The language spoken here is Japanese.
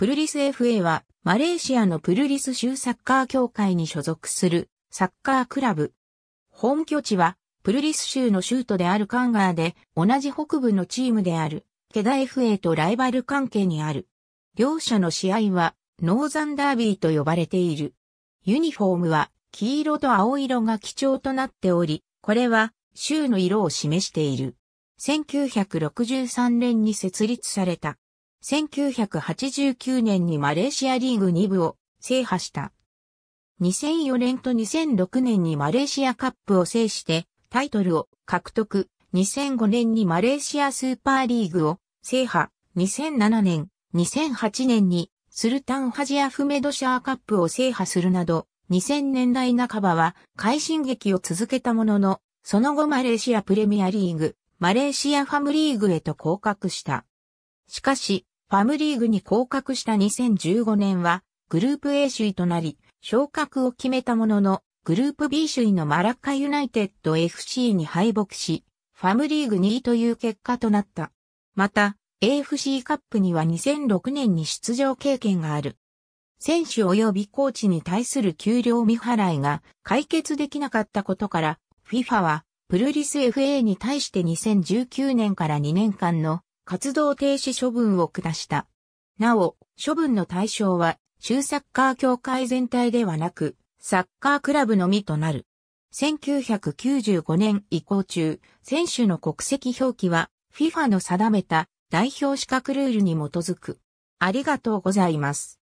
プルリス FA は、マレーシアのプルリス州サッカー協会に所属するサッカークラブ。本拠地は、プルリス州の州都であるカンガーで、同じ北部のチームである、ケダ FA とライバル関係にある。両者の試合は、ノーザンダービーと呼ばれている。ユニフォームは、黄色と青色が基調となっており、これは、州の色を示している。1963年に設立された。1989年にマレーシアリーグ2部を制覇した。2004年と2006年にマレーシアカップを制してタイトルを獲得。2005年にマレーシアスーパーリーグを制覇。2007年、2008年にスルタンハジアフメドシャーカップを制覇するなど、2000年代半ばは快進撃を続けたものの、その後マレーシアプレミアリーグ、マレーシアファムリーグへと降格した。しかし、ファムリーグに降格した2015年は、グループ A 首位となり、昇格を決めたものの、グループ B 首位のマラッカユナイテッド FC に敗北し、ファムリーグ2位という結果となった。また、AFC カップには2006年に出場経験がある。選手及びコーチに対する給料未払いが解決できなかったことから、FIFA はプルリス FA に対して2019年から2年間の活動停止処分を下した。なお、処分の対象は、中サッカー協会全体ではなく、サッカークラブのみとなる。1995年以降中、選手の国籍表記は FIFA の定めた代表資格ルールに基づく。ありがとうございます。